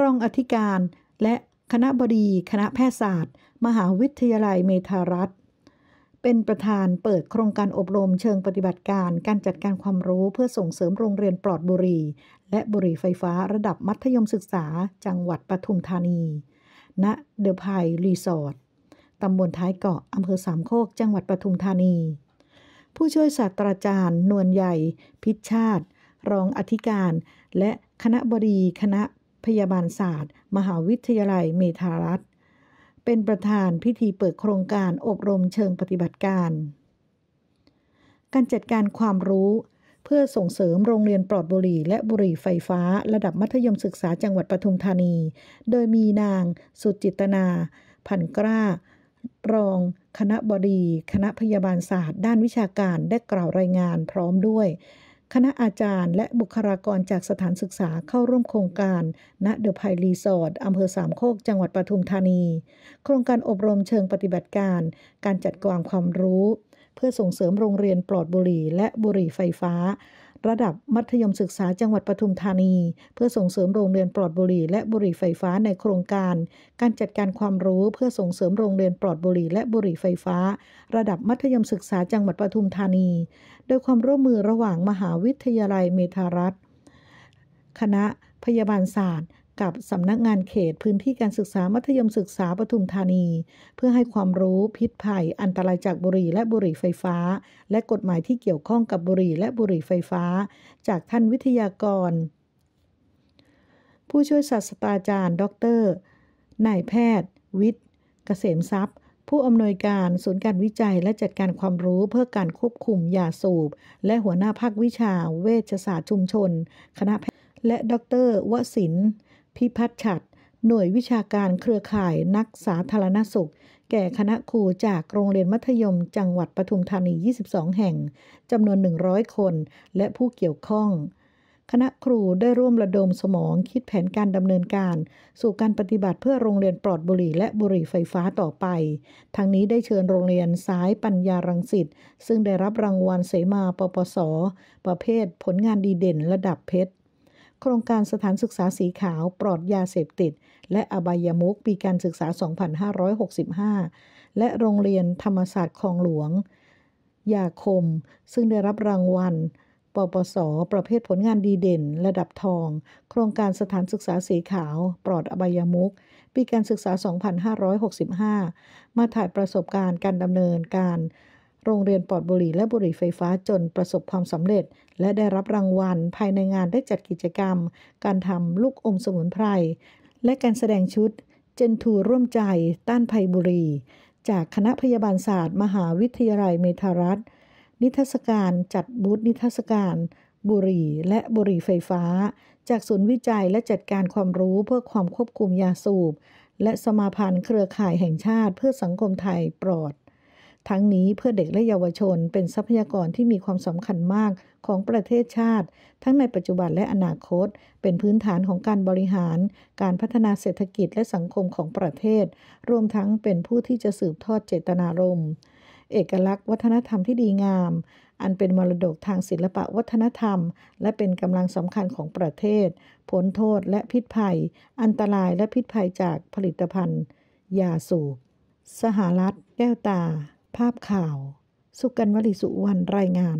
รองอธิการและคณะบดี คณะแพทยศาสตร์ มหาวิทยาลัยเมธารัฐเป็นประธานเปิดโครงการอบรมเชิงปฏิบัติการการจัดการความรู้เพื่อส่งเสริมโรงเรียนปลอดบุหรี่และบุหรี่ไฟฟ้าระดับมัธยมศึกษา จังหวัดปทุมธานี ณเดอะพายรีสอร์ทตำบลท้ายเกาะอำเภอสามโคก จังหวัดปทุมธานี ผู้ช่วยศาสตราจารย์ นวลใหญ่ พิชชาติรองอธิการ และคณะบดีคณะพยาบาลศาสตร์ มหาวิทยาลัยเมธารัฐ เป็นประธานพิธีเปิดโครงการอบรมเชิงปฏิบัติการ การจัดการความรู้ เพื่อส่งเสริมโรงเรียนปลอดบุหรี่และบุหรี่ไฟฟ้า ระดับมัธยมศึกษาจังหวัดปทุมธานี โดยมีนาง สุจิตนาพันกล้า รอง คณะบดี คณะพยาบาลศาสตร์ ด้านวิชาการได้กล่าวรายงานพร้อมด้วยคณะอาจารย์และบุคลากรจากสถานศึกษาเข้าร่วมโครงการ ณเดอะไพรีสอร์ทอำเภอสามโคก จังหวัดปทุมธานี โครงการอบรมเชิงปฏิบัติการ การจัดกวางความรู้ เพื่อส่งเสริมโรงเรียนปลอดบุหรี่และบุหรี่ไฟฟ้าระดับมัธยมศึกษาจังหวัดปทุมธานี เพื่อส่งเสริมโรงเรียนปลอดบุหรี่และบุหรี่ไฟฟ้าในโครงการ การจัดการความรู้เพื่อส่งเสริมโรงเรียนปลอดบุหรี่และบุหรี่ไฟฟ้า ระดับมัธยมศึกษาจังหวัดปทุมธานี โดยความร่วมมือระหว่างมหาวิทยาลัยเมธารัฐ คณะพยาบาลศาสตร์กับสำนักงานเขตพื้นที่การศึกษามัธยมศึกษาปทุมธานี เพื่อให้ความรู้พิษภัยอันตรายจากบุหรี่และบุหรี่ไฟฟ้า และกฎหมายที่เกี่ยวข้องกับบุหรี่และบุหรี่ไฟฟ้า จากท่านวิทยากร ผู้ช่วยศาสตราจารย์ ดรนายแพทย์ วิทย์เกษมทรัพย์ ผู้อำนวยการ ศูนย์การวิจัยและจัดการความรู้เพื่อการควบคุมยาสูบ และหัวหน้าภาควิชา เวชศาสตร์ชุมชน คณะแพทย์และดรวสินร์พิพัฒน์ฉัด หน่วยวิชาการเครือข่ายนักสาธารณสุข แก่คณะครูจากโรงเรียนมัธยมจังหวัดปทุมธานี 22 แห่งจำนวน 100 คน และผู้เกี่ยวข้อง คณะครูได้ร่วมระดมสมองคิดแผนการดำเนินการ สู่การปฏิบัติเพื่อโรงเรียนปลอดบุหรี่และบุหรี่ไฟฟ้าต่อไป ทั้งนี้ได้เชิญโรงเรียนสายปัญญารังสิตซึ่งได้รับรางวัลเสมาปปส ประเภทผลงานดีเด่น ระดับเพชรโครงการสถานศึกษาสีขาว ปลอดยาเสพติด และอบายมุกปีการศึกษา 2565 และโรงเรียนธรรมศาสตร์คลองหลวง ยาคมซึ่งได้รับรางวัลปปสประเภทผลงานดีเด่น ระดับทอง โครงการสถานศึกษาสีขาว ปลอดอบายมุกปีการศึกษา 2565 มาถ่ายประสบการณ์การดำเนินการโรงเรียนปลอดบุหรี่และบุหรี่ไฟฟ้าจนประสบความสำเร็จ และได้รับรางวัลภายในงานได้จัดกิจกรรม การทำลูกอมสมุนไพรและการแสดงชุด เจนทูร่วมใจต้านภัยบุหรี่จากคณะพยาบาลศาสตร์ มหาวิทยาลัยเมทารัฐนิทรรศการจัดบูธนิทรรศการ บุหรี่และบุหรี่ไฟฟ้า จากศูนย์วิจัยและจัดการความรู้เพื่อความควบคุมยาสูบและสมาพันธ์เครือข่ายแห่งชาติเพื่อสังคมไทยปลอดทั้งนี้เพื่อเด็กและเยาวชนเป็นทรัพยากรที่มีความสำคัญมากของประเทศชาติ ทั้งในปัจจุบันและอนาคต เป็นพื้นฐานของการบริหาร การพัฒนาเศรษฐกิจและสังคมของประเทศรวมทั้งเป็นผู้ที่จะสืบทอดเจตนารมณ์เอกลักษณ์วัฒนธรรมที่ดีงาม อันเป็นมรดกทางศิลปะวัฒนธรรม และเป็นกำลังสำคัญของประเทศ ผลโทษและพิษภัย อันตรายและพิษภัยจากผลิตภัณฑ์ยาสูบสหรัฐแก้วตาภาพข่าว สุกันวลิสุวรรณ รายงาน